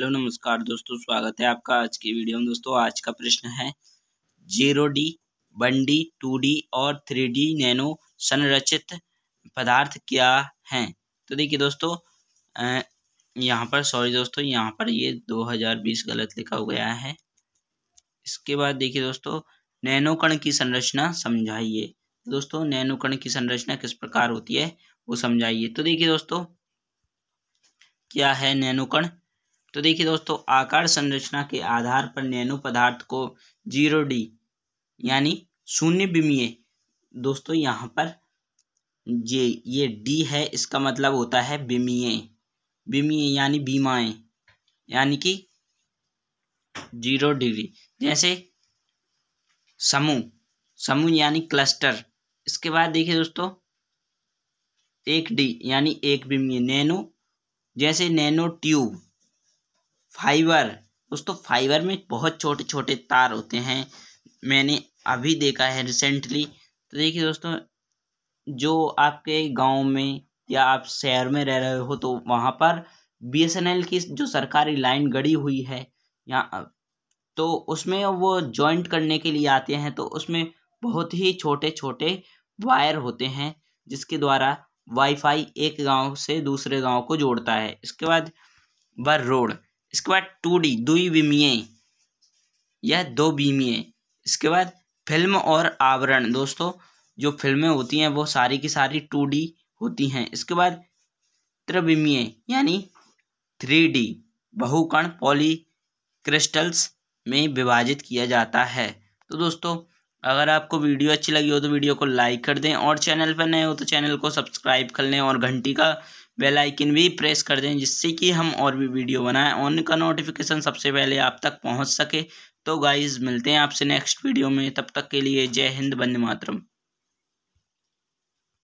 hello नमस्कार दोस्तों स्वागत है आपका आज की वीडियो में दोस्तों आज का प्रश्न है zero D one D two D और थ्री डी नैनो संरचित पदार्थ क्या हैं तो देखिए दोस्तों यहाँ पर सॉरी दोस्तों यहाँ पर ये 2020 गलत लिखा हो गया है इसके बाद देखिए दोस्तों नैनो कण की संरचना समझाइए दोस्तों नैनो कण की संरचना किस प्रकार होती है वो समझाइए तो देखिए दोस्तों क्या है नैनो कण तो देखिए दोस्तों आकार संरचना के आधार पर नैनो पदार्थ को जीरो डी यानी शून्य विमीय दोस्तों यहाँ पर ये ये डी है इसका मतलब होता है विमीय विमीय यानी बीमाए यानी कि जीरो डिग्री जैसे समूह समूह यानी क्लस्टर इसके बाद देखिए दोस्तों एक डी यानी एक विमीय नैनो जैसे नैनो ट्यूब फाइबर दोस्तों फाइबर में बहुत छोटे छोटे तार होते हैं मैंने अभी देखा है रिसेंटली तो देखिए दोस्तों जो आपके गांव में या आप शहर में रह रहे हो तो वहाँ पर बीएसएनएल की जो सरकारी लाइन गड़ी हुई है यहाँ तो उसमें वो जॉइंट करने के लिए आते हैं तो उसमें बहुत ही छोटे छोटे वायर होते हैं जिसके द्वारा वाईफाई एक गांव से दूसरे गांव को जोड़ता है इसके बाद वर रोड इसके बाद टू डी दुई विमीय यह दो बीमीय इसके बाद फिल्म और आवरण दोस्तों जो फिल्में होती हैं वो सारी की सारी टू डी होती हैं इसके बाद त्रिविमीय यानी थ्री डी बहुकण पॉली क्रिस्टल्स में विभाजित किया जाता है तो दोस्तों अगर आपको वीडियो अच्छी लगी हो तो वीडियो को लाइक कर दें और चैनल पर नए हो तो चैनल को सब्सक्राइब कर लें और घंटी का बेल आइकन भी प्रेस कर दें जिससे कि हम और भी वीडियो बनाएं ऑन उनका नोटिफिकेशन सबसे पहले आप तक पहुंच सके तो गाइज़ मिलते हैं आपसे नेक्स्ट वीडियो में तब तक के लिए जय हिंद बंद मातरम